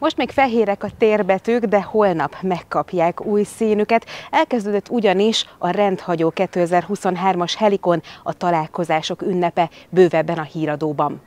Most még fehérek a térbetűk, de holnap megkapják új színüket. Elkezdődött ugyanis a rendhagyó 2023-as Helikon a találkozások ünnepe bővebben a híradóban.